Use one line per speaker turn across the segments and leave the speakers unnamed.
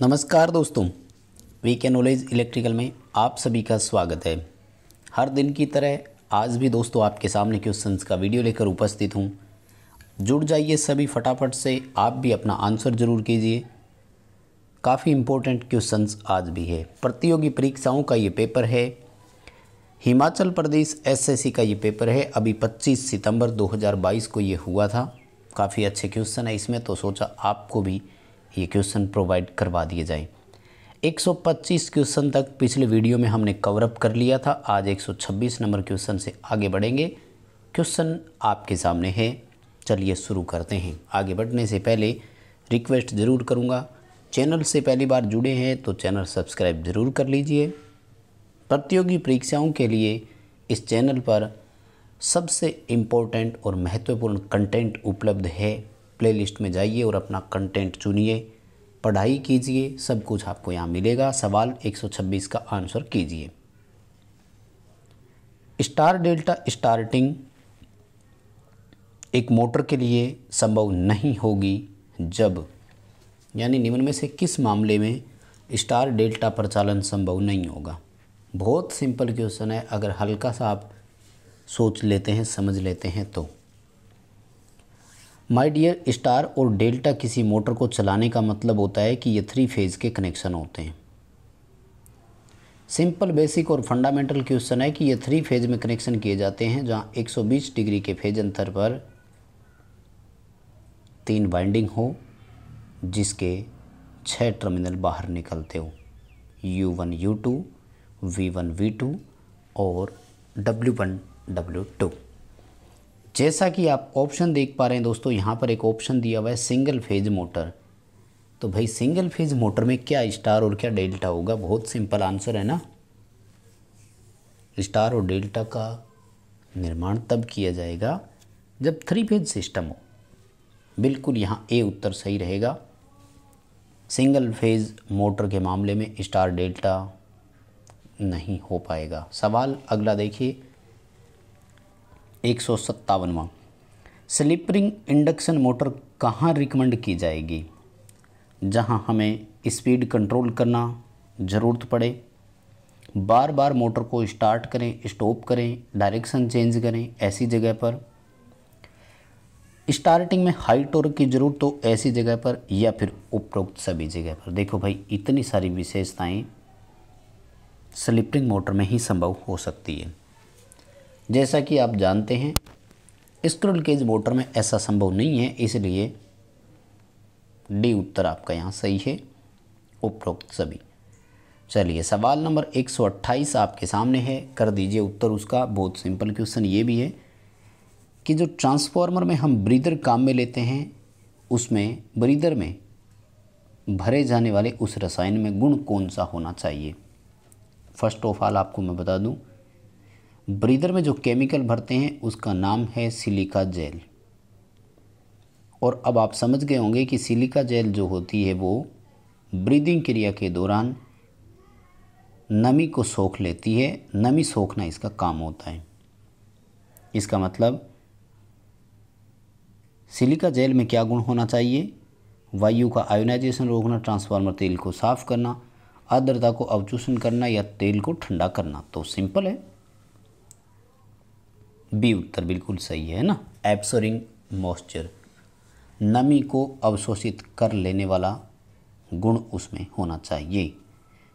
नमस्कार दोस्तों वी के नॉलेज इलेक्ट्रिकल में आप सभी का स्वागत है हर दिन की तरह आज भी दोस्तों आपके सामने क्वेश्चंस का वीडियो लेकर उपस्थित हूँ जुड़ जाइए सभी फटाफट से आप भी अपना आंसर जरूर कीजिए काफ़ी इम्पोर्टेंट क्वेश्चंस आज भी है प्रतियोगी परीक्षाओं का ये पेपर है हिमाचल प्रदेश एसएससी का ये पेपर है अभी 25 सितंबर 2022 को ये हुआ था काफ़ी अच्छे क्वेश्चन है इसमें तो सोचा आपको भी ये क्वेश्चन प्रोवाइड करवा दिए जाए 125 क्वेश्चन तक पिछले वीडियो में हमने कवरअप कर लिया था आज 126 नंबर क्वेश्चन से आगे बढ़ेंगे क्वेश्चन आपके सामने है चलिए शुरू करते हैं आगे बढ़ने से पहले रिक्वेस्ट ज़रूर करूँगा चैनल से पहली बार जुड़े हैं तो चैनल सब्सक्राइब ज़रूर कर लीजिए प्रतियोगी परीक्षाओं के लिए इस चैनल पर सबसे इम्पोर्टेंट और महत्वपूर्ण कंटेंट उपलब्ध है प्लेलिस्ट में जाइए और अपना कंटेंट चुनिए पढ़ाई कीजिए सब कुछ आपको यहाँ मिलेगा सवाल 126 का आंसर कीजिए स्टार डेल्टा स्टार्टिंग एक मोटर के लिए संभव नहीं होगी जब यानी निम्न में से किस मामले में स्टार डेल्टा प्रचालन संभव नहीं होगा बहुत सिंपल क्वेश्चन है अगर हल्का सा आप सोच लेते हैं समझ लेते हैं तो माय डियर स्टार और डेल्टा किसी मोटर को चलाने का मतलब होता है कि ये थ्री फेज़ के कनेक्शन होते हैं सिंपल बेसिक और फंडामेंटल क्वेश्चन है कि ये थ्री फेज़ में कनेक्शन किए जाते हैं जहाँ 120 डिग्री के फेज अंतर पर तीन वाइंडिंग हो जिसके छः टर्मिनल बाहर निकलते हो U one U two V one V two और डब्ल्यू वन डब्ल्यू टू जैसा कि आप ऑप्शन देख पा रहे हैं दोस्तों यहाँ पर एक ऑप्शन दिया हुआ है सिंगल फेज मोटर तो भाई सिंगल फेज मोटर में क्या स्टार और क्या डेल्टा होगा बहुत सिंपल आंसर है ना स्टार और डेल्टा का निर्माण तब किया जाएगा जब थ्री फेज सिस्टम हो बिल्कुल यहाँ ए उत्तर सही रहेगा सिंगल फेज मोटर के मामले में स्टार डेल्टा नहीं हो पाएगा सवाल अगला देखिए एक सौ सत्तावनवा स्लिपरिंग इंडक्शन मोटर कहाँ रिकमेंड की जाएगी जहाँ हमें स्पीड कंट्रोल करना ज़रूरत पड़े बार बार मोटर को स्टार्ट करें स्टॉप करें डायरेक्शन चेंज करें ऐसी जगह पर स्टार्टिंग में हाई टोर की ज़रूरत हो ऐसी जगह पर या फिर उपरोक्त सभी जगह पर देखो भाई इतनी सारी विशेषताएं स्लिपरिंग मोटर में ही संभव हो सकती है जैसा कि आप जानते हैं स्क्रूल केज मोटर में ऐसा संभव नहीं है इसलिए डी उत्तर आपका यहाँ सही है उपरोक्त सभी चलिए सवाल नंबर 128 आपके सामने है कर दीजिए उत्तर उसका बहुत सिंपल क्वेश्चन ये भी है कि जो ट्रांसफार्मर में हम ब्रीदर काम में लेते हैं उसमें ब्रीदर में भरे जाने वाले उस रसायन में गुण कौन सा होना चाहिए फर्स्ट ऑफ ऑल आपको मैं बता दूं ब्रीदर में जो केमिकल भरते हैं उसका नाम है सिलिका जेल और अब आप समझ गए होंगे कि सिलिका जेल जो होती है वो ब्रीदिंग क्रिया के दौरान नमी को सोख लेती है नमी सोखना इसका काम होता है इसका मतलब सिलिका जेल में क्या गुण होना चाहिए वायु का आयोनाइजेशन रोकना ट्रांसफार्मर तेल को साफ़ करना आर्द्रता को अवचूषण करना या तेल को ठंडा करना तो सिंपल है बी उत्तर बिल्कुल सही है ना एब्सोरिंग मॉइस्चर नमी को अवशोषित कर लेने वाला गुण उसमें होना चाहिए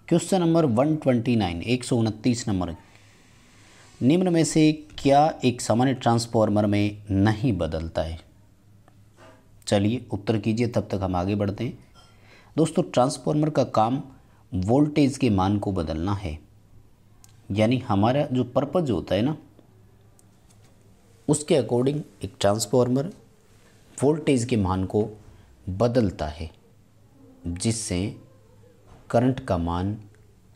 question number one twenty nine एक सौ उनतीस नंबर निम्न में से क्या एक सामान्य ट्रांसफॉर्मर में नहीं बदलता है चलिए उत्तर कीजिए तब तक हम आगे बढ़ते हैं दोस्तों ट्रांसफॉर्मर का काम वोल्टेज के मान को बदलना है यानी हमारा जो पर्पज़ होता है ना उसके अकॉर्डिंग एक ट्रांसफार्मर वोल्टेज के मान को बदलता है जिससे करंट का मान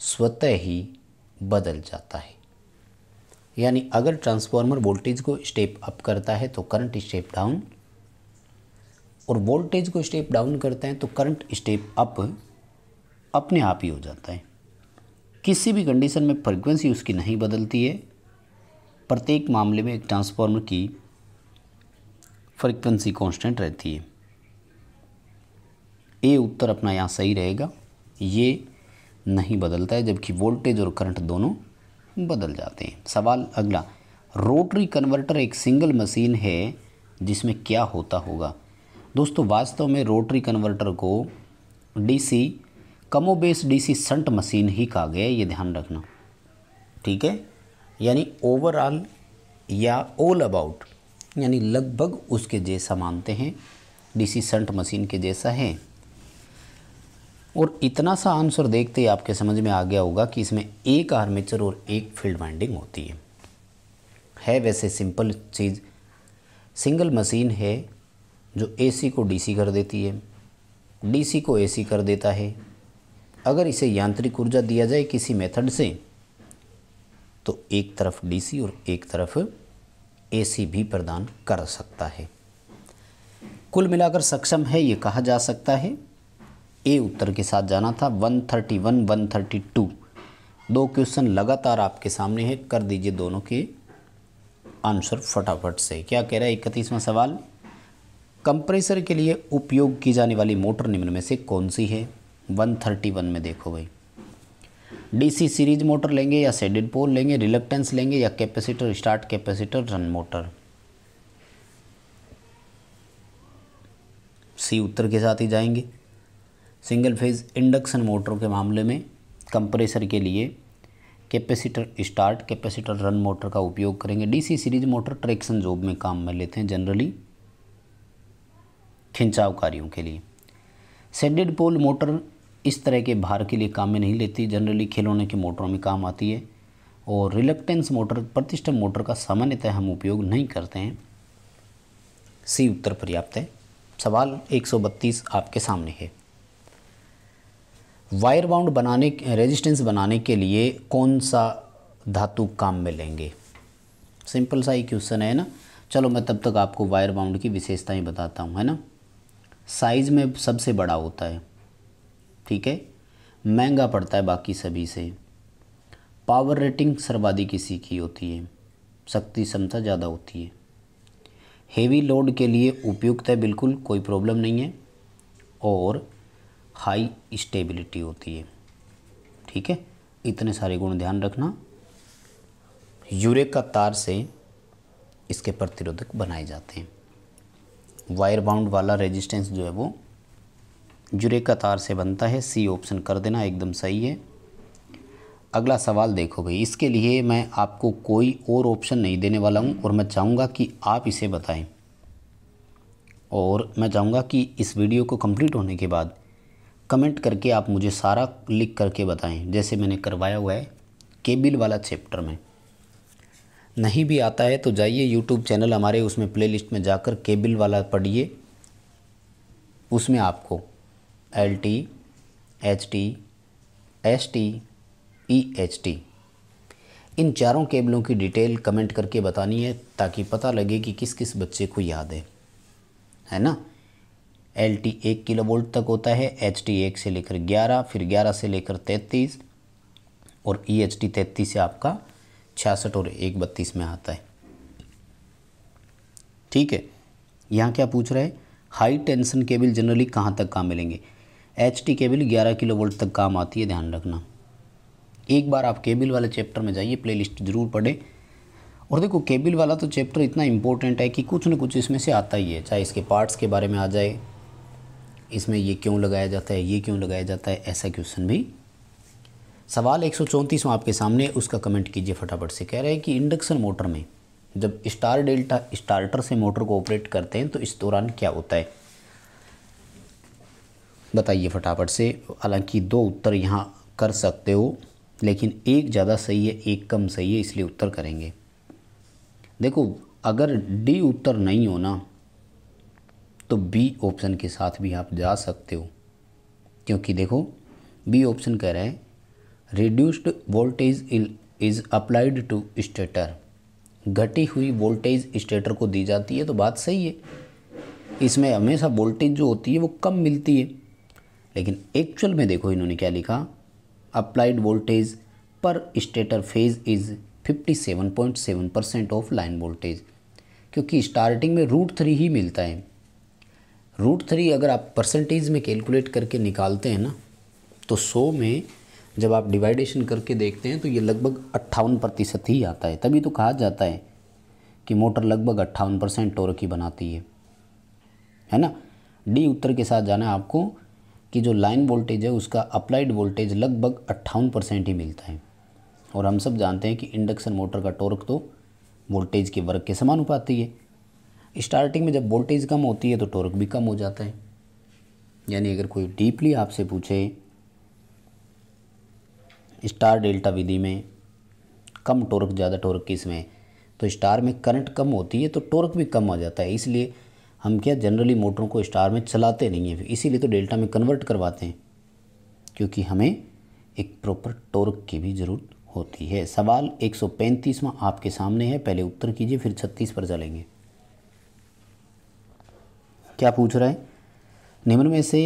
स्वतः ही बदल जाता है यानी अगर ट्रांसफार्मर वोल्टेज को स्टेप अप करता है तो करंट स्टेप डाउन और वोल्टेज को स्टेप डाउन करते हैं तो करंट स्टेप अप अपने आप ही हो जाता है किसी भी कंडीशन में फ्रीक्वेंसी उसकी नहीं बदलती है प्रत्येक मामले में एक ट्रांसफार्मर की फ्रीक्वेंसी कांस्टेंट रहती है ए उत्तर अपना यहाँ सही रहेगा ये नहीं बदलता है जबकि वोल्टेज और करंट दोनों बदल जाते हैं सवाल अगला रोटरी कन्वर्टर एक सिंगल मशीन है जिसमें क्या होता होगा दोस्तों वास्तव में रोटरी कन्वर्टर को डीसी कमोबेस डीसी संट मशीन ही कहा गया है ये ध्यान रखना ठीक है यानी ओवरऑल या ऑल अबाउट यानी लगभग उसके जैसा मानते हैं डीसी संट मशीन के जैसा है और इतना सा आंसर देखते ही आपके समझ में आ गया होगा कि इसमें एक आर्मेचर और एक फील्ड वाइंडिंग होती है है वैसे सिंपल चीज़ सिंगल मशीन है जो एसी को डीसी कर देती है डीसी को एसी कर देता है अगर इसे यांत्रिक ऊर्जा दिया जाए किसी मेथड से तो एक तरफ डीसी और एक तरफ एसी भी प्रदान कर सकता है कुल मिलाकर सक्षम है ये कहा जा सकता है ए उत्तर के साथ जाना था 131 132 दो क्वेश्चन लगातार आपके सामने है कर दीजिए दोनों के आंसर फटाफट से क्या कह रहा है इकतीसवां सवाल कंप्रेसर के लिए उपयोग की जाने वाली मोटर निम्न में से कौन सी है 131 में देखो भाई डीसी सीरीज मोटर लेंगे या सेडेड पोल लेंगे रिलक्टेंस लेंगे या capacitor start capacitor run motor C उत्तर के साथ ही जाएंगे सिंगल फेज इंडक्शन मोटर के मामले में कंप्रेसर के लिए capacitor start capacitor run motor का उपयोग करेंगे DC series motor traction job में काम में लेते हैं जनरली खिंचाव कार्यों के लिए सेडेड पोल मोटर इस तरह के भार के लिए काम में नहीं लेती जनरली खिलौने के मोटरों में काम आती है और रिलक्टेंस मोटर प्रतिष्ठा मोटर का सामान्यतः हम उपयोग नहीं करते हैं सी उत्तर पर्याप्त है सवाल 132 आपके सामने है वायर बाउंड बनाने रेजिस्टेंस बनाने के लिए कौन सा धातु काम में लेंगे सिंपल सा ही क्वेश्चन है ना चलो मैं तब तक आपको वायर बाउंड की विशेषताएं बताता हूँ है ना साइज़ में सबसे बड़ा होता है ठीक है महंगा पड़ता है बाकी सभी से पावर रेटिंग सर्वाधिक किसी की होती है शक्ति क्षमता ज़्यादा होती है हेवी लोड के लिए उपयुक्त है बिल्कुल कोई प्रॉब्लम नहीं है और हाई स्टेबिलिटी होती है ठीक है इतने सारे गुण ध्यान रखना यूरे का तार से इसके प्रतिरोधक बनाए जाते हैं वायर बाउंड वाला रेजिस्टेंस जो है वो जुरे का तार से बनता है सी ऑप्शन कर देना एकदम सही है अगला सवाल देखो भाई इसके लिए मैं आपको कोई और ऑप्शन नहीं देने वाला हूँ और मैं चाहूँगा कि आप इसे बताएं और मैं चाहूँगा कि इस वीडियो को कंप्लीट होने के बाद कमेंट करके आप मुझे सारा लिख करके बताएं जैसे मैंने करवाया हुआ है केबिल वाला चैप्टर में नहीं भी आता है तो जाइए यूट्यूब चैनल हमारे उसमें प्ले में जाकर केबिल वाला पढ़िए उसमें आपको L T H T S T E H T इन चारों केबलों की डिटेल कमेंट करके बतानी है ताकि पता लगे कि किस किस बच्चे को याद है है ना एल टी एक किलो वोल्ट तक होता है एच टी एक से लेकर ग्यारह फिर ग्यारह से लेकर तैंतीस और ई एच टी तैंतीस से आपका छियासठ और एक बत्तीस में आता है ठीक है यहाँ क्या पूछ रहा है हाई टेंशन केबल जनरली कहाँ तक काम मिलेंगे एच टी केबल ग्यारह किलो वोल्ट तक काम आती है ध्यान रखना एक बार आप केबल वाले चैप्टर में जाइए प्लेलिस्ट ज़रूर पढ़ें और देखो केबल वाला तो चैप्टर इतना इम्पोर्टेंट है कि कुछ ना कुछ इसमें से आता ही है चाहे इसके पार्ट्स के बारे में आ जाए इसमें ये क्यों लगाया जाता है ये क्यों लगाया जाता है ऐसा क्वेश्चन भी सवाल एक सौ आपके सामने उसका कमेंट कीजिए फटाफट से कह रहे हैं कि इंडक्शन मोटर में जब स्टार डेल्टा स्टार्टर से मोटर को ऑपरेट करते हैं तो इस दौरान क्या होता है बताइए फटाफट से हालांकि दो उत्तर यहाँ कर सकते हो लेकिन एक ज़्यादा सही है एक कम सही है इसलिए उत्तर करेंगे देखो अगर डी उत्तर नहीं हो ना तो बी ऑप्शन के साथ भी आप जा सकते हो क्योंकि देखो बी ऑप्शन कह रहे हैं reduced voltage is applied to stator घटी हुई वोल्टेज स्टेटर को दी जाती है तो बात सही है इसमें हमेशा वोल्टेज जो होती है वो कम मिलती है लेकिन एक्चुअल में देखो इन्होंने क्या लिखा अप्लाइड वोल्टेज पर stator phase is 57.7 percent of line voltage क्योंकि स्टार्टिंग में रूट थ्री ही मिलता है रूट थ्री अगर आप परसेंटेज में कैलकुलेट करके निकालते हैं ना तो सो में जब आप डिवाइडेशन करके देखते हैं तो ये लगभग अट्ठावन प्रतिशत ही आता है तभी तो कहा जाता है कि मोटर लगभग अट्ठावन परसेंट टोरक ही बनाती है है ना डी उत्तर के साथ जाना है आपको कि जो लाइन वोल्टेज है उसका अप्लाइड वोल्टेज लगभग अट्ठावन परसेंट ही मिलता है और हम सब जानते हैं कि इंडक्शन मोटर का टॉर्क तो वोल्टेज के वर्ग के समान उपाती है स्टार्टिंग में जब वोल्टेज कम होती है तो टॉर्क भी कम हो जाता है यानी अगर कोई डीपली आपसे पूछे स्टार डेल्टा विधि में कम टॉर्क ज़्यादा टॉर्क किस में तो स्टार में करंट कम होती है तो टॉर्क भी कम आ जाता है इसलिए हम क्या जनरली मोटरों को स्टार में चलाते नहीं हैं इसीलिए तो डेल्टा में कन्वर्ट करवाते हैं क्योंकि हमें एक प्रॉपर टॉर्क की भी ज़रूरत होती है सवाल 135वां आपके सामने है पहले उत्तर कीजिए फिर 36 पर चलेंगे क्या पूछ रहा है निम्न में से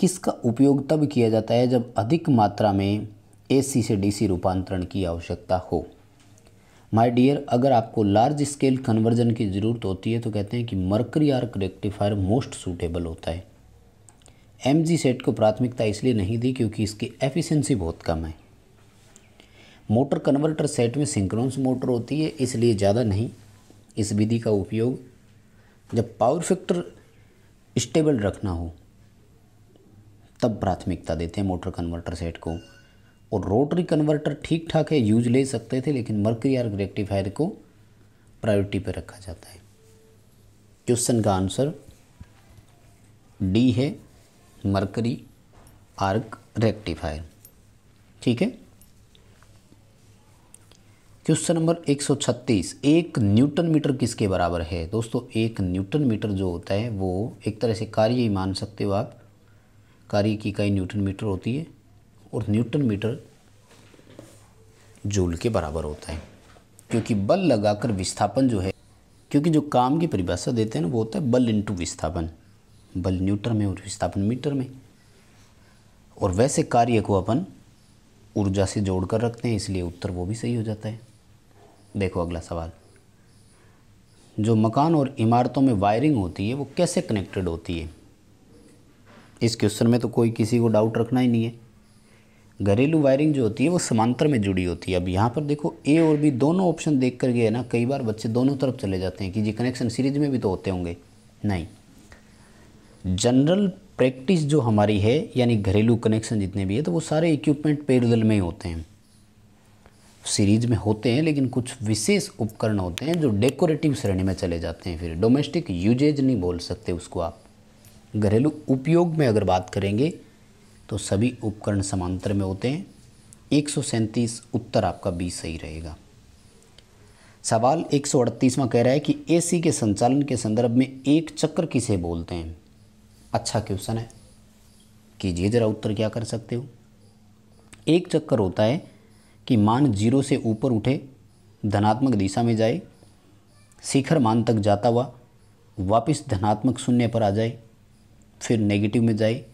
किसका उपयोग तब किया जाता है जब अधिक मात्रा में एसी से डीसी रूपांतरण की आवश्यकता हो माय डियर अगर आपको लार्ज स्केल कन्वर्जन की ज़रूरत होती है तो कहते हैं कि mercury arc rectifier most suitable होता है एम जी सेट को प्राथमिकता इसलिए नहीं दी क्योंकि इसकी एफिशेंसी बहुत कम है मोटर कन्वर्टर सेट में सिंक्रोन्स मोटर होती है इसलिए ज़्यादा नहीं इस विधि का उपयोग जब पावर फैक्टर स्टेबल रखना हो तब प्राथमिकता देते हैं मोटर कन्वर्टर सेट को और रोटरी कन्वर्टर ठीक ठाक है यूज ले सकते थे लेकिन मर्करी आर्क रेक्टिफायर को प्रायोरिटी पर रखा जाता है क्वेश्चन का आंसर डी है मर्करी आर्क रेक्टिफायर ठीक है क्वेश्चन नंबर 136 एक न्यूटन मीटर किसके बराबर है दोस्तों एक न्यूटन मीटर जो होता है वो एक तरह से कार्य ही मान सकते हो आप कार्य की कई न्यूटन मीटर होती है और न्यूटन मीटर जूल के बराबर होता है क्योंकि बल लगाकर विस्थापन जो है क्योंकि जो काम की परिभाषा देते हैं ना वो होता है बल इंटू विस्थापन बल न्यूटन में और विस्थापन मीटर में और वैसे कार्य को अपन ऊर्जा से जोड़ कर रखते हैं इसलिए उत्तर वो भी सही हो जाता है देखो अगला सवाल जो मकान और इमारतों में वायरिंग होती है वो कैसे कनेक्टेड होती है इस क्वेश्चन में तो कोई किसी को डाउट रखना ही नहीं है घरेलू वायरिंग जो होती है वो समांतर में जुड़ी होती है अब यहाँ पर देखो ए और बी दोनों ऑप्शन देख कर गए ना कई बार बच्चे दोनों तरफ चले जाते हैं कि जी कनेक्शन सीरीज में भी तो होते होंगे नहीं जनरल प्रैक्टिस जो हमारी है यानी घरेलू कनेक्शन जितने भी है तो वो सारे इक्विपमेंट पैरल में ही होते हैं सीरीज में होते हैं लेकिन कुछ विशेष उपकरण होते हैं जो डेकोरेटिव श्रेणी में चले जाते हैं फिर डोमेस्टिक यूजेज नहीं बोल सकते उसको आप घरेलू उपयोग में अगर बात करेंगे तो सभी उपकरण समांतर में होते हैं एक उत्तर आपका बी सही रहेगा सवाल एक में कह रहा है कि एसी के संचालन के संदर्भ में एक चक्र किसे बोलते हैं अच्छा क्वेश्चन है कीजिए ज़रा उत्तर क्या कर सकते हो एक चक्कर होता है कि मान जीरो से ऊपर उठे धनात्मक दिशा में जाए शिखर मान तक जाता हुआ वापस धनात्मक शून्य पर आ जाए फिर नेगेटिव में जाए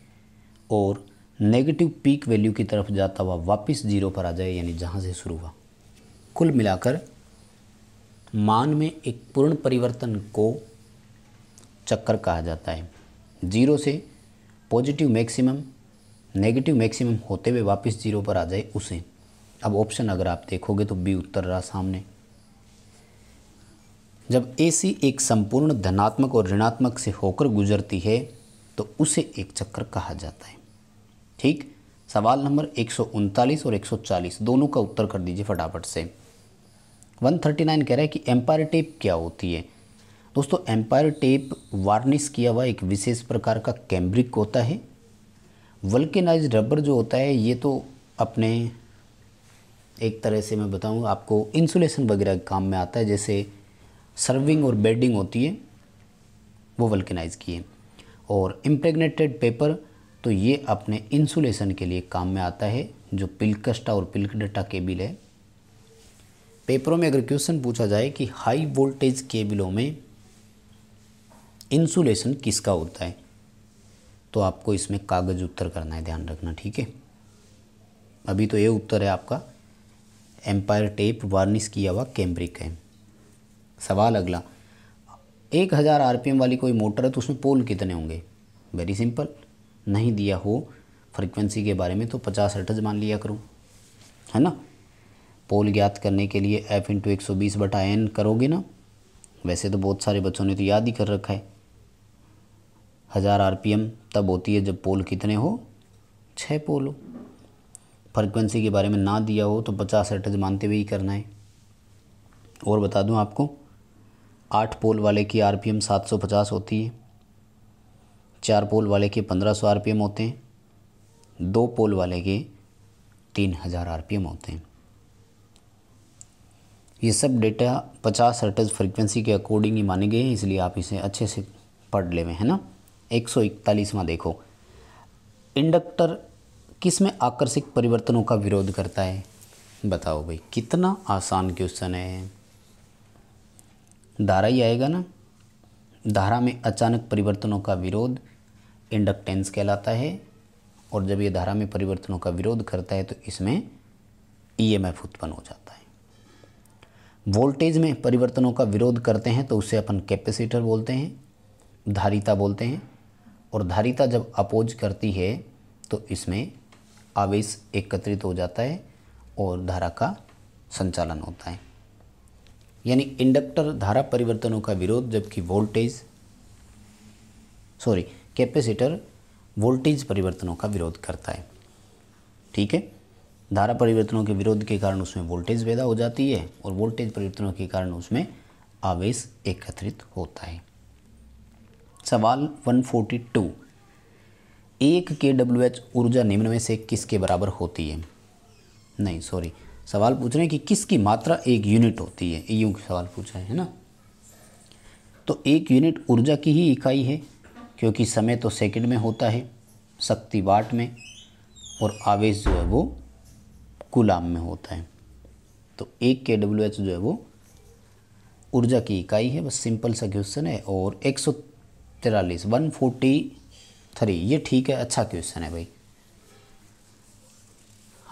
और नेगेटिव पीक वैल्यू की तरफ जाता हुआ वापस जीरो पर आ जाए यानी जहाँ से शुरू हुआ कुल मिलाकर मान में एक पूर्ण परिवर्तन को चक्कर कहा जाता है जीरो से पॉजिटिव मैक्सिमम नेगेटिव मैक्सिमम होते हुए वापस जीरो पर आ जाए उसे अब ऑप्शन अगर आप देखोगे तो बी उत्तर रहा सामने जब ए सी एक संपूर्ण धनात्मक और ऋणात्मक से होकर गुजरती है तो उसे एक चक्कर कहा जाता है ठीक सवाल नंबर एक और एक दोनों का उत्तर कर दीजिए फटाफट से 139 कह रहा है कि एम्पायर टेप क्या होती है दोस्तों एम्पायर टेप वार्निश किया हुआ एक विशेष प्रकार का कैम्ब्रिक होता है वल्केनाइज रबर जो होता है ये तो अपने एक तरह से मैं बताऊँ आपको इंसुलेशन वगैरह के काम में आता है जैसे सर्विंग और बेडिंग होती है वो वल्केनाइज की है और इम्प्रेगनेटेड पेपर तो ये अपने इंसुलेशन के लिए काम में आता है जो पिल्कस्टा और डटा केबिल है पेपरों में अगर क्वेश्चन पूछा जाए कि हाई वोल्टेज केबिलों में इंसुलेशन किसका होता है तो आपको इसमें कागज़ उत्तर करना है ध्यान रखना ठीक है अभी तो ये उत्तर है आपका एम्पायर टेप वार्निश किया हुआ कैम्ब्रिक है सवाल अगला एक हज़ार आर वाली कोई मोटर है तो उसमें पोल कितने होंगे वेरी सिंपल नहीं दिया हो फ्रीक्वेंसी के बारे में तो पचास हर्टज मान लिया करो है ना पोल ज्ञात करने के लिए एफ इंटू एक सौ बीस बटा एन करोगे ना वैसे तो बहुत सारे बच्चों ने तो याद ही कर रखा है हज़ार आरपीएम तब होती है जब पोल कितने हो छः पोल हो फ्रिक्वेंसी के बारे में ना दिया हो तो पचास हर्टज मानते हुए ही करना है और बता दूं आपको आठ पोल वाले की आरपीएम 750 होती है चार पोल वाले के पंद्रह सौ आर होते हैं दो पोल वाले के तीन हज़ार आर होते हैं ये सब डेटा पचास हर्टज फ्रीक्वेंसी के अकॉर्डिंग ही माने गए हैं इसलिए आप इसे अच्छे से पढ़ ले है ना एक सौ इकतालीसवा देखो इंडक्टर किस में आकर्षक परिवर्तनों का विरोध करता है बताओ भाई कितना आसान क्वेश्चन है धारा ही आएगा ना धारा में अचानक परिवर्तनों का विरोध इंडक्टेंस कहलाता है और जब ये धारा में परिवर्तनों का विरोध करता है तो इसमें ईएमएफ e उत्पन्न हो जाता है वोल्टेज में परिवर्तनों का विरोध करते हैं तो उसे अपन कैपेसिटर बोलते हैं धारिता बोलते हैं और धारिता जब अपोज करती है तो इसमें आवेश एकत्रित हो जाता है और धारा का संचालन होता है यानी इंडक्टर धारा परिवर्तनों का विरोध जबकि वोल्टेज सॉरी कैपेसिटर वोल्टेज परिवर्तनों का विरोध करता है ठीक है धारा परिवर्तनों के विरोध के कारण उसमें वोल्टेज पैदा हो जाती है और वोल्टेज परिवर्तनों के कारण उसमें आवेश एकत्रित होता है सवाल 142 एक के डब्ल्यू एच ऊर्जा निम्न में से किसके बराबर होती है नहीं सॉरी सवाल पूछ रहे हैं कि किसकी मात्रा एक यूनिट होती है यू सवाल पूछ रहे हैं ना तो एक यूनिट ऊर्जा की ही इकाई है क्योंकि समय तो सेकंड में होता है शक्ति वाट में और आवेश जो है वो गुलाम में होता है तो एक के डब्ल्यू एच जो है वो ऊर्जा की इकाई है बस सिंपल सा क्वेश्चन है और एक सौ तिरालीस वन फोर्टी थ्री ये ठीक है अच्छा क्वेश्चन है भाई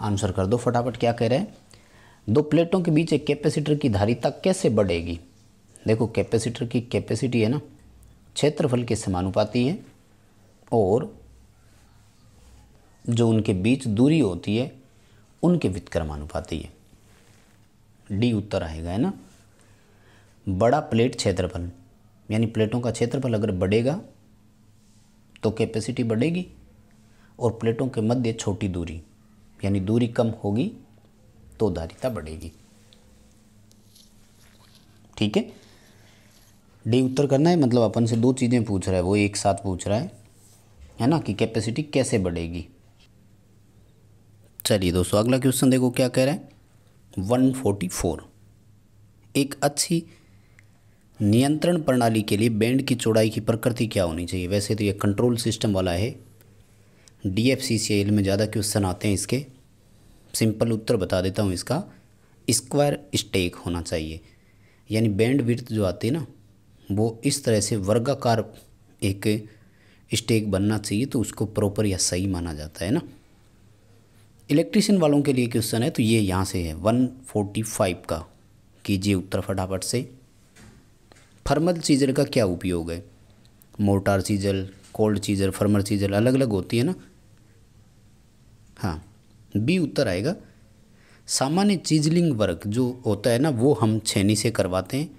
आंसर कर दो फटाफट क्या कह रहे हैं दो प्लेटों के बीच एक कैपेसिटर की धारिता कैसे बढ़ेगी देखो कैपेसिटर की कैपेसिटी है ना क्षेत्रफल के समानुपाती है और जो उनके बीच दूरी होती है उनके वितक्रमानुपाती है डी उत्तर आएगा है ना बड़ा प्लेट क्षेत्रफल यानी प्लेटों का क्षेत्रफल अगर बढ़ेगा तो कैपेसिटी बढ़ेगी और प्लेटों के मध्य छोटी दूरी यानी दूरी कम होगी तो धारिता बढ़ेगी ठीक है डी उत्तर करना है मतलब अपन से दो चीज़ें पूछ रहा है वो एक साथ पूछ रहा है है ना कि कैपेसिटी कैसे बढ़ेगी चलिए दोस्तों अगला क्वेश्चन देखो क्या कह रहे हैं वन फोर्टी फोर एक अच्छी नियंत्रण प्रणाली के लिए बैंड की चौड़ाई की प्रकृति क्या होनी चाहिए वैसे तो ये कंट्रोल सिस्टम वाला है D F C C L में ज़्यादा क्वेश्चन आते हैं इसके सिंपल उत्तर बता देता हूँ इसका स्क्वायर स्टेक होना चाहिए यानी बैंड विर्थ जो आती है ना वो इस तरह से वर्गाकार एक स्टेक बनना चाहिए तो उसको प्रॉपर या सही माना जाता है ना इलेक्ट्रिशियन वालों के लिए क्वेश्चन है तो ये यहाँ से है वन फाइव का कीजिए उत्तर फटाफट से फर्मल चीजल का क्या उपयोग है mortar chisel cold chisel firmer chisel अलग अलग होती है ना हाँ बी उत्तर आएगा सामान्य चीजलिंग वर्क जो होता है ना वो हम छेनी से करवाते हैं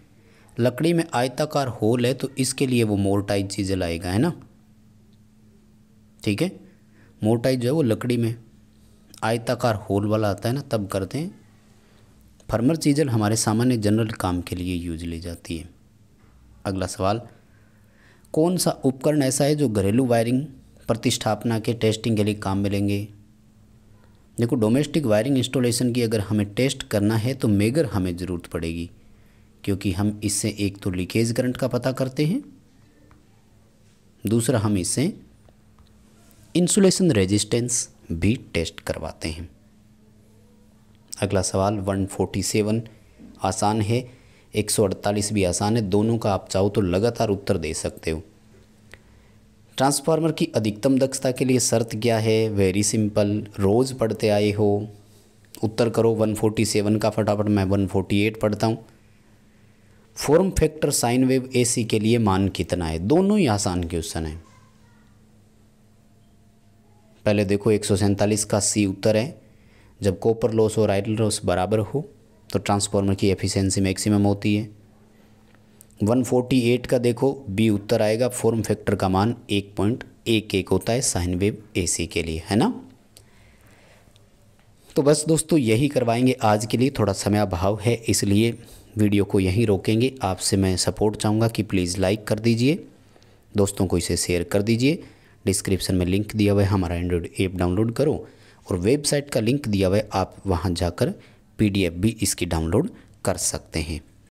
लकड़ी में आयताकार होल है तो इसके लिए वो मोरटाइज चीजल आएगा है ना ठीक है मोरटाइज जो है वो लकड़ी में आयताकार होल वाला आता है ना तब करते हैं फर्मर चीजल हमारे सामान्य जनरल काम के लिए यूज ली जाती है अगला सवाल कौन सा उपकरण ऐसा है जो घरेलू वायरिंग प्रतिष्ठापना के टेस्टिंग के लिए काम में लेंगे देखो डोमेस्टिक वायरिंग इंस्टॉलेशन की अगर हमें टेस्ट करना है तो मेगर हमें ज़रूरत पड़ेगी क्योंकि हम इससे एक तो लीकेज करंट का पता करते हैं दूसरा हम इससे इंसुलेशन रेजिस्टेंस भी टेस्ट करवाते हैं अगला सवाल 147 आसान है 148 भी आसान है दोनों का आप चाहो तो लगातार उत्तर दे सकते हो ट्रांसफार्मर की अधिकतम दक्षता के लिए शर्त क्या है वेरी सिंपल रोज़ पढ़ते आए हो उत्तर करो 147 का फटाफट मैं 148 पढ़ता हूँ form factor sine wave AC के लिए मान कितना है दोनों ही आसान क्वेश्चन है पहले देखो एक का सी उत्तर है जब कॉपर लॉस और आयरन लॉस बराबर हो तो ट्रांसफार्मर की एफिशिएंसी मैक्सिमम होती है 148 का देखो बी उत्तर आएगा फॉर्म फैक्टर का मान एक पॉइंट एक एक होता है साइन वेव एसी के लिए है ना तो बस दोस्तों यही करवाएंगे आज के लिए थोड़ा समय अभाव है इसलिए वीडियो को यहीं रोकेंगे आपसे मैं सपोर्ट चाहूँगा कि प्लीज़ लाइक कर दीजिए दोस्तों को इसे शेयर कर दीजिए डिस्क्रिप्शन में लिंक दिया हुआ है हमारा एंड्रॉयड ऐप डाउनलोड करो और वेबसाइट का लिंक दिया हुआ है आप वहाँ जाकर पीडीएफ भी इसकी डाउनलोड कर सकते हैं